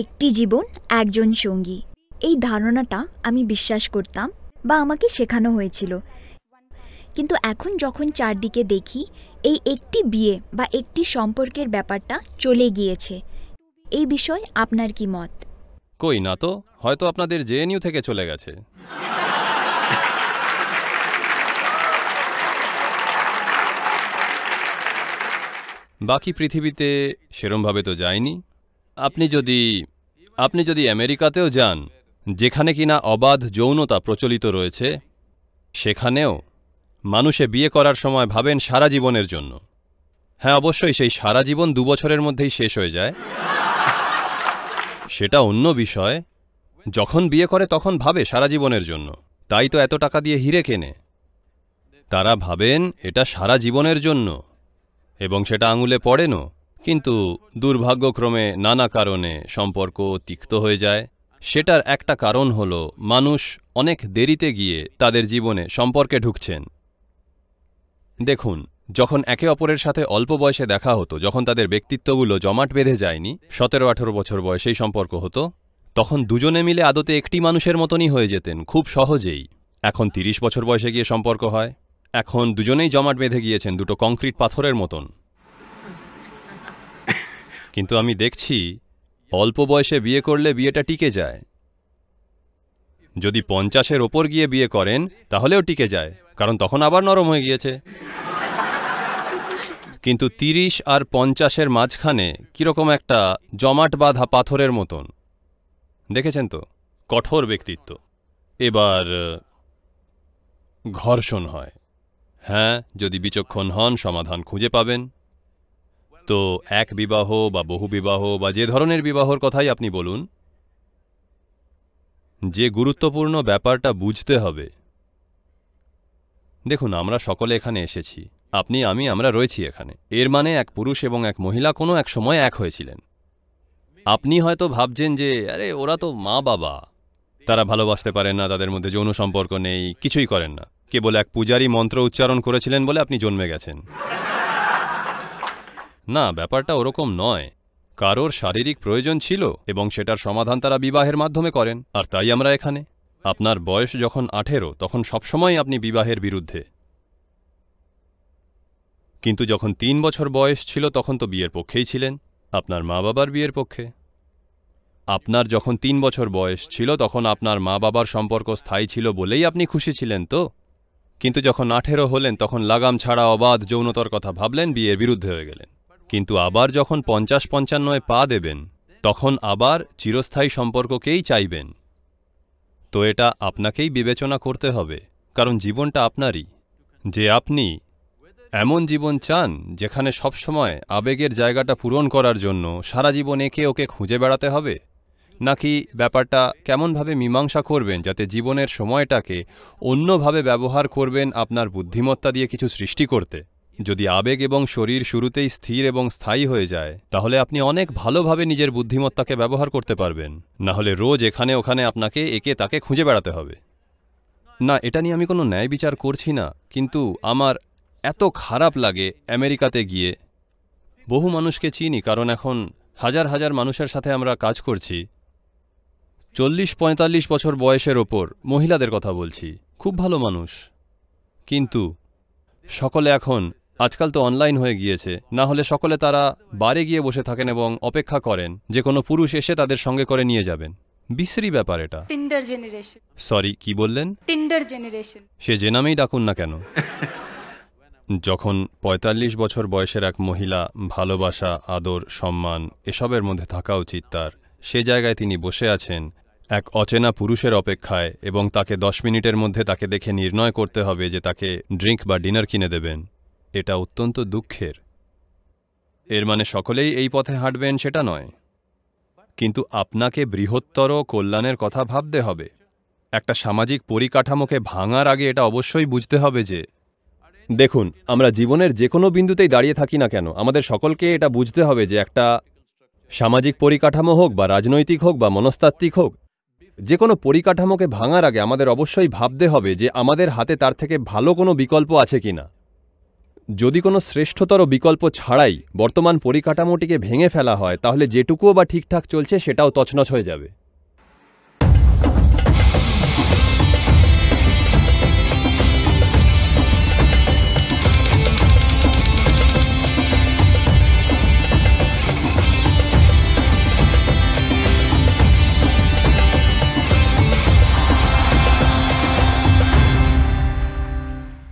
একটি জীবন একজন সঙ্গী এই ধারণাটা আমি বিশ্বাস করতাম বা আমাকে শেখানো হয়েছিল কিন্তু এখন যখন চারদিকে দেখি এই একটি বিয়ে বা একটি সম্পর্কের ব্যাপারটা চলে গিয়েছে এই বিষয়ে আপনার কি মত কই না তো হয়তো আপনাদের জেএনইউ থেকে চলে গেছে বাকি পৃথিবীতে সেরমভাবে তো যায়নি আপনি যদি আপনি যদি আমেরিকাতেও যান যেখানে কিনা অবাধ যৌনতা প্রচলিত রয়েছে সেখানেও মানুষে বিয়ে করার সময় ভাবেন সারা জীবনের জন্য হ্যাঁ অবশ্যই সেই সারা জীবন দুবছরের মধ্যেই শেষ হয়ে যায় সেটা অন্য বিষয় যখন বিয়ে করে তখন ভাবে সারা জীবনের জন্য তাই তো এত টাকা দিয়ে হিরে কেনে তারা ভাবেন এটা সারা জীবনের জন্য এবং সেটা আঙুলে পড়েনও কিন্তু দুর্ভাগ্যক্রমে নানা কারণে সম্পর্ক তিক্ত হয়ে যায় সেটার একটা কারণ হল মানুষ অনেক দেরিতে গিয়ে তাদের জীবনে সম্পর্কে ঢুকছেন দেখুন যখন একে অপরের সাথে অল্প বয়সে দেখা হতো যখন তাদের ব্যক্তিত্বগুলো জমাট বেঁধে যায়নি সতেরো আঠেরো বছর বয়সেই সম্পর্ক হতো তখন দুজনে মিলে আদতে একটি মানুষের মতনই হয়ে যেতেন খুব সহজেই এখন ৩০ বছর বয়সে গিয়ে সম্পর্ক হয় এখন দুজনেই জমাট বেঁধে গিয়েছেন দুটো কংক্রিট পাথরের মতন কিন্তু আমি দেখছি অল্প বয়সে বিয়ে করলে বিয়েটা টিকে যায় যদি পঞ্চাশের ওপর গিয়ে বিয়ে করেন তাহলেও টিকে যায় কারণ তখন আবার নরম হয়ে গিয়েছে কিন্তু তিরিশ আর পঞ্চাশের মাঝখানে কীরকম একটা জমাট বাঁধা পাথরের মতন দেখেছেন তো কঠোর ব্যক্তিত্ব এবার ঘর্ষণ হয় হ্যাঁ যদি বিচক্ষণ হন সমাধান খুঁজে পাবেন তো এক বিবাহ বা বহু বিবাহ বা যে ধরনের বিবাহর কথাই আপনি বলুন যে গুরুত্বপূর্ণ ব্যাপারটা বুঝতে হবে দেখুন আমরা সকলে এখানে এসেছি আপনি আমি আমরা রয়েছি এখানে এর মানে এক পুরুষ এবং এক মহিলা কোনো এক সময় এক হয়েছিলেন আপনি হয়তো ভাবছেন যে আরে ওরা তো মা বাবা তারা ভালোবাসতে পারেন না তাদের মধ্যে যৌন সম্পর্ক নেই কিছুই করেন না কেবল এক পূজারী মন্ত্র উচ্চারণ করেছিলেন বলে আপনি জন্মে গেছেন না ব্যাপারটা ওরকম নয় কারোর শারীরিক প্রয়োজন ছিল এবং সেটার সমাধান তারা বিবাহের মাধ্যমে করেন আর তাই আমরা এখানে আপনার বয়স যখন আঠেরো তখন সবসময় আপনি বিবাহের বিরুদ্ধে কিন্তু যখন তিন বছর বয়স ছিল তখন তো বিয়ের পক্ষেই ছিলেন আপনার মা বাবার বিয়ের পক্ষে আপনার যখন তিন বছর বয়স ছিল তখন আপনার মা বাবার সম্পর্ক স্থায়ী ছিল বলেই আপনি খুশি ছিলেন তো কিন্তু যখন আঠেরো হলেন তখন লাগাম ছাড়া অবাধ যৌনতার কথা ভাবলেন বিয়ের বিরুদ্ধে হয়ে গেলেন কিন্তু আবার যখন পঞ্চাশ পঞ্চান্নয় পা দেবেন তখন আবার চিরস্থায়ী সম্পর্ককেই চাইবেন তো এটা আপনাকেই বিবেচনা করতে হবে কারণ জীবনটা আপনারই যে আপনি এমন জীবন চান যেখানে সবসময় আবেগের জায়গাটা পূরণ করার জন্য সারা জীবন একে ওকে খুঁজে বেড়াতে হবে নাকি ব্যাপারটা কেমনভাবে মীমাংসা করবেন যাতে জীবনের সময়টাকে অন্যভাবে ব্যবহার করবেন আপনার বুদ্ধিমত্তা দিয়ে কিছু সৃষ্টি করতে যদি আবেগ এবং শরীর শুরুতেই স্থির এবং স্থায়ী হয়ে যায় তাহলে আপনি অনেক ভালোভাবে নিজের বুদ্ধিমত্তাকে ব্যবহার করতে পারবেন না হলে রোজ এখানে ওখানে আপনাকে একে তাকে খুঁজে বেড়াতে হবে না এটা নিয়ে আমি কোনো ন্যায় বিচার করছি না কিন্তু আমার এত খারাপ লাগে আমেরিকাতে গিয়ে বহু মানুষকে চিনি কারণ এখন হাজার হাজার মানুষের সাথে আমরা কাজ করছি চল্লিশ পঁয়তাল্লিশ বছর বয়সের ওপর মহিলাদের কথা বলছি খুব ভালো মানুষ কিন্তু সকলে এখন আজকাল তো অনলাইন হয়ে গিয়েছে না হলে সকলে তারা বারে গিয়ে বসে থাকেন এবং অপেক্ষা করেন যে কোনো পুরুষ এসে তাদের সঙ্গে করে নিয়ে যাবেন বিশ্রী ব্যাপার এটা টিন্ডার জেনারেশন সরি কি বললেন টিন্ডার জেনারেশন সে যে নামেই ডাকুন না কেন যখন ৪৫ বছর বয়সের এক মহিলা ভালোবাসা আদর সম্মান এসবের মধ্যে থাকা উচিত তার সে জায়গায় তিনি বসে আছেন এক অচেনা পুরুষের অপেক্ষায় এবং তাকে দশ মিনিটের মধ্যে তাকে দেখে নির্ণয় করতে হবে যে তাকে ড্রিঙ্ক বা ডিনার কিনে দেবেন এটা অত্যন্ত দুঃখের এর মানে সকলেই এই পথে হাঁটবেন সেটা নয় কিন্তু আপনাকে বৃহত্তর কল্যাণের কথা ভাবতে হবে একটা সামাজিক পরিকাঠামোকে ভাঙার আগে এটা অবশ্যই বুঝতে হবে যে দেখুন আমরা জীবনের যে কোনো বিন্দুতেই দাঁড়িয়ে থাকি না কেন আমাদের সকলকে এটা বুঝতে হবে যে একটা সামাজিক পরিকাঠামো হোক বা রাজনৈতিক হোক বা মনস্তাত্ত্বিক হোক যে কোনো পরিকাঠামোকে ভাঙার আগে আমাদের অবশ্যই ভাবতে হবে যে আমাদের হাতে তার থেকে ভালো কোনো বিকল্প আছে কি না যদি কোনো শ্রেষ্ঠতর বিকল্প ছাড়াই বর্তমান পরিকাঠামোটিকে ভেঙে ফেলা হয় তাহলে যেটুকুও বা ঠিকঠাক চলছে সেটাও তছনছ হয়ে যাবে